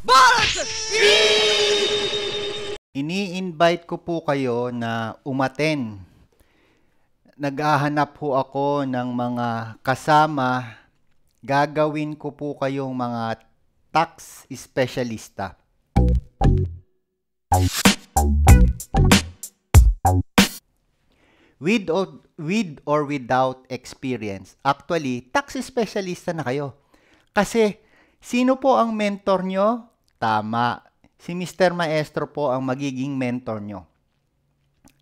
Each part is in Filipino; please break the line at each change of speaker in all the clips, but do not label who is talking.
Barat! Ini-invite ko po kayo na umaten. Naghahanap ho ako ng mga kasama. Gagawin ko po kayong mga tax specialista. With or, with or without experience, actually, tax specialista na kayo. Kasi, sino po ang mentor nyo? Tama. Si Mr. Maestro po ang magiging mentor nyo.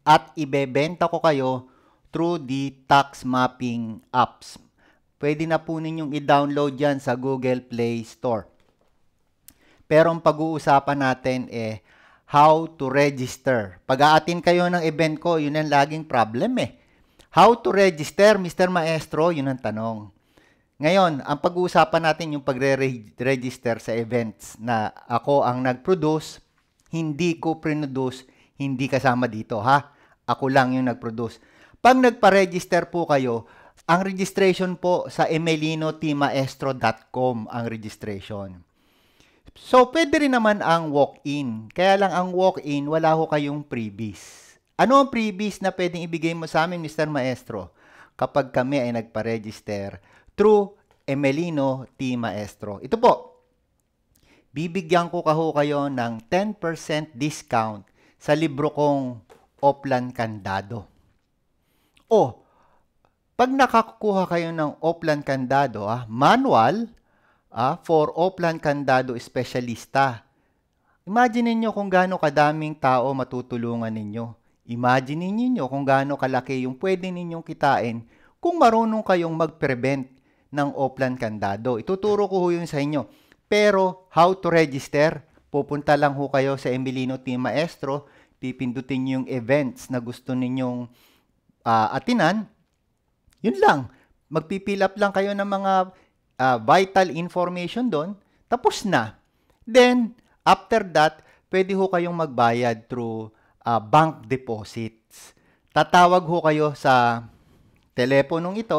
At ibebenta ko kayo through the tax mapping apps. Pwede na po ninyong i-download yan sa Google Play Store. Pero ang pag-uusapan natin eh, how to register. Pag-aatin kayo ng event ko, yun ang laging problem eh. How to register, Mr. Maestro, yun ang tanong. Ngayon, ang pag-uusapan natin yung pagre-register sa events na ako ang nag-produce, hindi ko pre-produce, hindi kasama dito ha. Ako lang yung nag-produce. Pag nagpa-register po kayo, ang registration po sa emelinotimaestro.com ang registration. So, pwede rin naman ang walk-in. Kaya lang ang walk-in, wala ho kayong freebies. Ano ang freebies na pwedeng ibigay mo sa amin, Mr. Maestro? Kapag kami ay nagpa-register True Emelino T. Maestro. Ito po, bibigyan ko kaho kayo ng 10% discount sa libro kong Oplan Kandado. O, pag nakakuha kayo ng Oplan Kandado, ah, manual ah, for Oplan Kandado Espesyalista, imagine niyo kung gaano kadaming tao matutulungan ninyo. Imagine niyo kung gaano kalaki yung pwede ninyong kitain kung marunong kayong mag-prevent ng Oplan Kandado. Ituturo ko ho yun sa inyo. Pero, how to register? Pupunta lang ho kayo sa Emilino T. Maestro, pipindutin nyo yung events na gusto ninyong uh, atinan. Yun lang. Magpipill up lang kayo ng mga uh, vital information doon. Tapos na. Then, after that, pwede ho kayong magbayad through uh, bank deposits. Tatawag ho kayo sa teleponong ito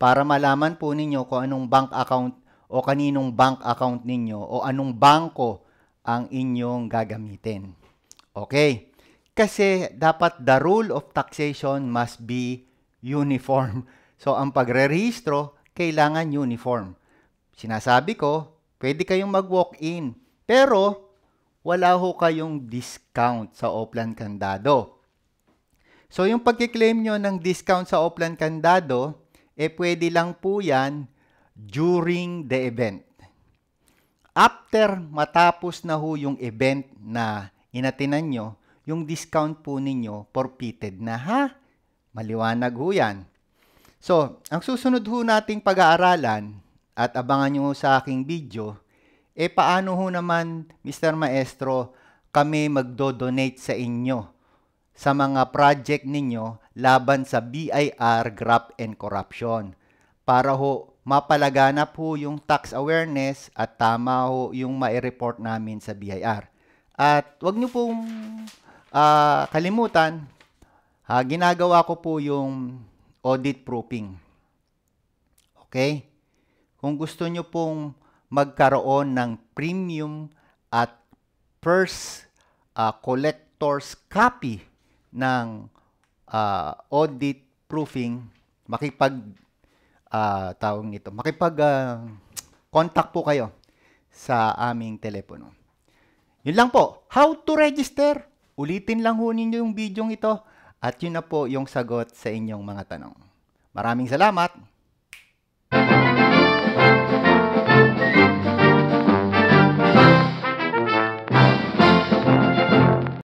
para malaman po ninyo kung anong bank account o kaninong bank account ninyo o anong bangko ang inyong gagamitin. Okay? Kasi dapat the rule of taxation must be uniform. So ang pagre-rehistro kailangan uniform. Sinasabi ko, pwede kayong mag-walk-in, pero wala ho kayong discount sa Oplan kandado. So yung pagki-claim nyo ng discount sa Oplan kandado, eh pwede lang po yan during the event. After matapos na ho yung event na inatinan nyo, yung discount po ninyo forfeited na ha. Maliwanag ho yan. So, ang susunod ho nating pag-aaralan at abangan nyo sa aking video, eh paano ho naman, Mr. Maestro, kami magdo-donate sa inyo sa mga project ninyo laban sa BIR, graft and corruption. Para ho mapalaganap ho yung tax awareness at tama ho yung mai-report namin sa BIR. At wag niyo pong uh, kalimutan, ha, ginagawa ko po yung audit proofing. Okay? Kung gusto niyo pong magkaroon ng premium at first uh, collector's copy ng uh, audit proofing, makipag uh, tawag ito, makipag uh, contact po kayo sa aming telepono. Yun lang po. How to register? Ulitin lang ho ninyo yung video ito at yun na po yung sagot sa inyong mga tanong. Maraming salamat!